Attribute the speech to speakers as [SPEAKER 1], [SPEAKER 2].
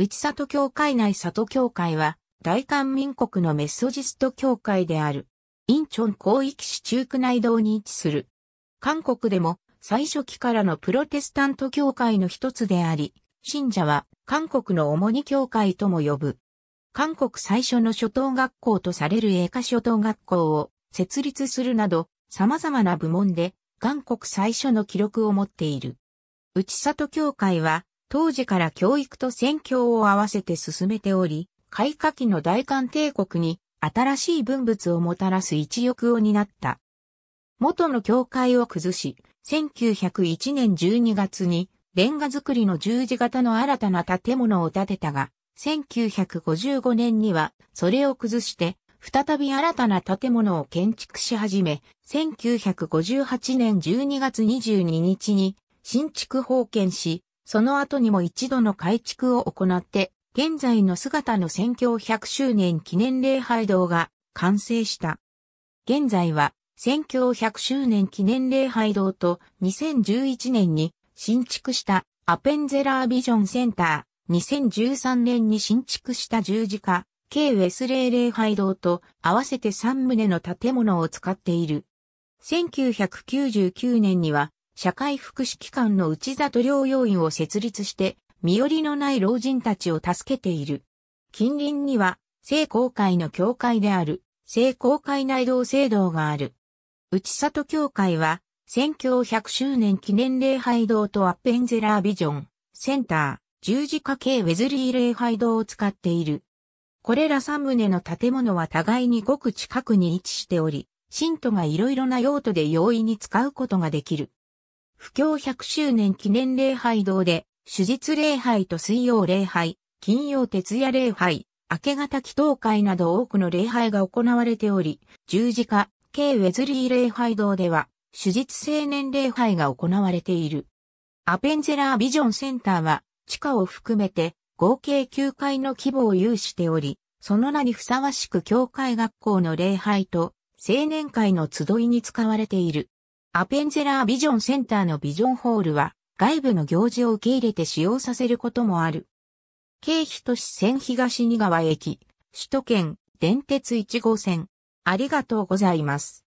[SPEAKER 1] 内里教会内里教会は、大韓民国のメッソジスト教会である。インチョン広域市中区内道に位置する。韓国でも最初期からのプロテスタント教会の一つであり、信者は韓国の主に教会とも呼ぶ。韓国最初の初等学校とされる英華初等学校を設立するなど、様々な部門で韓国最初の記録を持っている。内里教会は当時から教育と宣教を合わせて進めており、開花期の大韓帝国に新しい文物をもたらす一翼を担った。元の教会を崩し、1901年12月にレンガ造りの十字型の新たな建物を建てたが、1955年にはそれを崩して再び新たな建物を建築し始め、1958年12月22日に新築封建し、その後にも一度の改築を行って、現在の姿の宣教100周年記念礼拝堂が完成した。現在は、宣教100周年記念礼拝堂と2011年に新築したアペンゼラービジョンセンター、2013年に新築した十字架、K ウェスレー礼拝堂と合わせて3棟の建物を使っている。1999年には社会福祉機関の内里療養院を設立して、身寄りのない老人たちを助けている。近隣には、聖公会の教会である、聖公会内道聖堂がある。内里教会は、宣教100周年記念礼拝堂とアッペンゼラービジョン、センター、十字架系ウェズリー礼拝堂を使っている。これら3棟の建物は互いにごく近くに位置しており、信徒がいろいろな用途で容易に使うことができる。不況100周年記念礼拝堂で、手術礼拝と水曜礼拝、金曜徹夜礼拝、明け方祈祷会など多くの礼拝が行われており、十字架、K ウェズリー礼拝堂では、手術青年礼拝が行われている。アペンゼラービジョンセンターは、地下を含めて、合計9階の規模を有しており、その名にふさわしく教会学校の礼拝と、青年会の集いに使われている。アペンゼラービジョンセンターのビジョンホールは外部の行事を受け入れて使用させることもある。経費都市線東二川駅、首都圏、電鉄1号線。ありがとうございます。